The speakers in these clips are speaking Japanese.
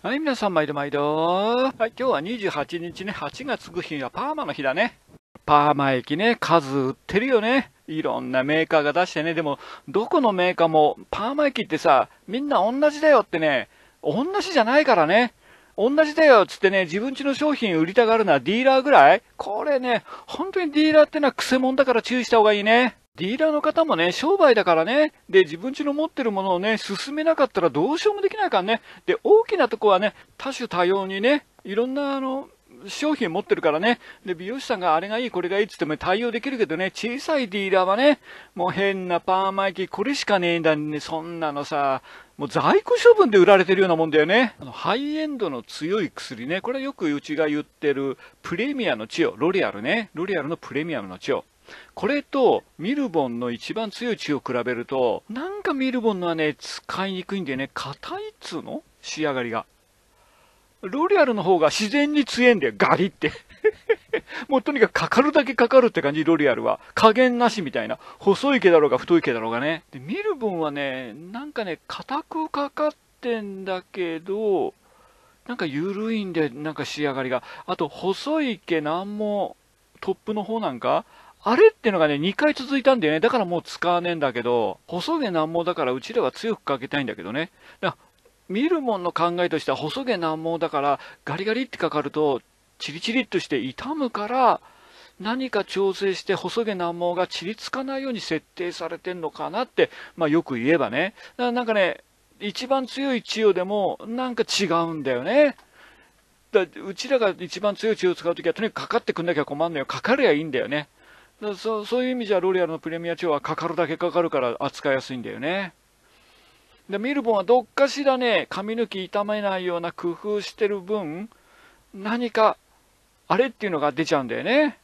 はい、皆さん、毎度毎度。はい、今日は28日ね、8月9く日はパーマの日だね。パーマ液ね、数売ってるよね。いろんなメーカーが出してね、でも、どこのメーカーも、パーマ液ってさ、みんな同じだよってね、同じじゃないからね。同じだよっつってね、自分ちの商品売りたがるのはディーラーぐらいこれね、本当にディーラーってのはも者だから注意した方がいいね。ディーラーの方もね、商売だからね、で、自分ちの持ってるものをね、進めなかったらどうしようもできないからね、で、大きなとこはね、多種多様にね、いろんな、あの、商品持ってるからね、で美容師さんがあれがいい、これがいいって言っても対応できるけどね、小さいディーラーはね、もう変なパーマ液、これしかねえんだね、そんなのさ、もう在庫処分で売られてるようなもんだよね。あのハイエンドの強い薬ね、これはよくうちが言ってるプレミアの治を、ロリアルね、ロリアルのプレミアムの治を。これとミルボンの一番強い血を比べると、なんかミルボンのはね、使いにくいんでね、硬いっつうの仕上がりが。ロリアルの方が自然に強いんだよ、ガリって。もうとにかくかかるだけかかるって感じ、ロリアルは。加減なしみたいな。細い毛だろうが太い毛だろうがね。でミルボンはね、なんかね、硬くかかってんだけど、なんか緩いんで、なんか仕上がりが。あと、細い毛なんも、トップの方なんか、あれってのがね、2回続いたんだよね。だからもう使わねえんだけど、細毛難毛だからうちらは強くかけたいんだけどね。だ見るもんの考えとしては細毛難毛だからガリガリってかかるとチリチリっとして傷むから何か調整して細毛難毛がちりつかないように設定されてんのかなって、まあ、よく言えばね。だからなんかね、一番強い治療でもなんか違うんだよね。だうちらが一番強い治療を使うときはとにかくかかってくんなきゃ困んのよ。かかりゃいいんだよね。だそそういう意味じゃロレアルのプレミア2はかかるだけかかるから扱いやすいんだよねでミルボンはどっかしらね髪の毛傷めないような工夫してる分何かあれっていうのが出ちゃうんだよね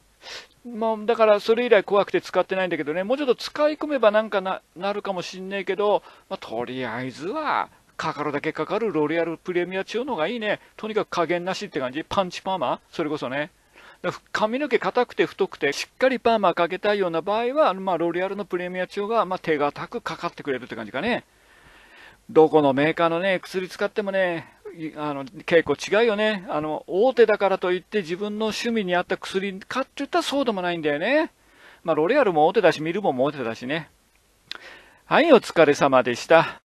まあ、だからそれ以来怖くて使ってないんだけどね、もうちょっと使い込めばなんかなるかもしんないけど、まあ、とりあえずは、かかるだけかかるロリアルプレミア中の方がいいね。とにかく加減なしって感じ。パンチパーマそれこそね。髪の毛硬くて太くて、しっかりパーマかけたいような場合は、まあ、ロレアルのプレミア調が、まあ、手堅くかかってくれるって感じかね。どこのメーカーのね、薬使ってもね、あの結構違うよね。あの、大手だからといって自分の趣味に合った薬かって言ったらそうでもないんだよね。まあ、ロレアルも大手だし、ミルも大手だしね。はい、お疲れ様でした。